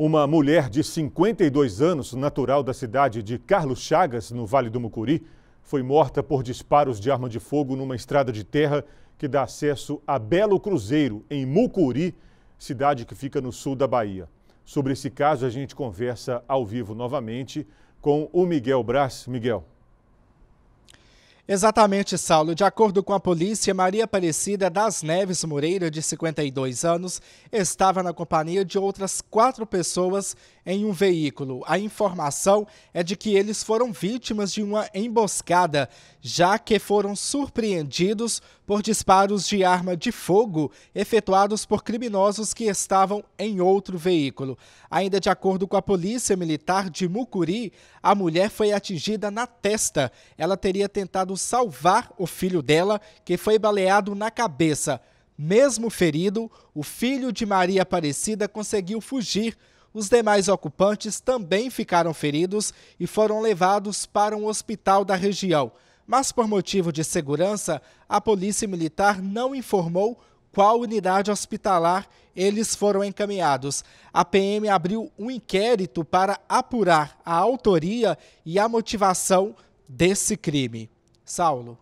Uma mulher de 52 anos, natural da cidade de Carlos Chagas, no Vale do Mucuri, foi morta por disparos de arma de fogo numa estrada de terra que dá acesso a Belo Cruzeiro, em Mucuri, cidade que fica no sul da Bahia. Sobre esse caso, a gente conversa ao vivo novamente com o Miguel Braz. Miguel, Exatamente, Saulo. De acordo com a polícia, Maria Aparecida das Neves Moreira, de 52 anos, estava na companhia de outras quatro pessoas em um veículo. A informação é de que eles foram vítimas de uma emboscada, já que foram surpreendidos por disparos de arma de fogo efetuados por criminosos que estavam em outro veículo. Ainda de acordo com a polícia militar de Mucuri, a mulher foi atingida na testa. Ela teria tentado salvar o filho dela, que foi baleado na cabeça. Mesmo ferido, o filho de Maria Aparecida conseguiu fugir. Os demais ocupantes também ficaram feridos e foram levados para um hospital da região. Mas, por motivo de segurança, a Polícia Militar não informou qual unidade hospitalar eles foram encaminhados. A PM abriu um inquérito para apurar a autoria e a motivação desse crime. Saulo.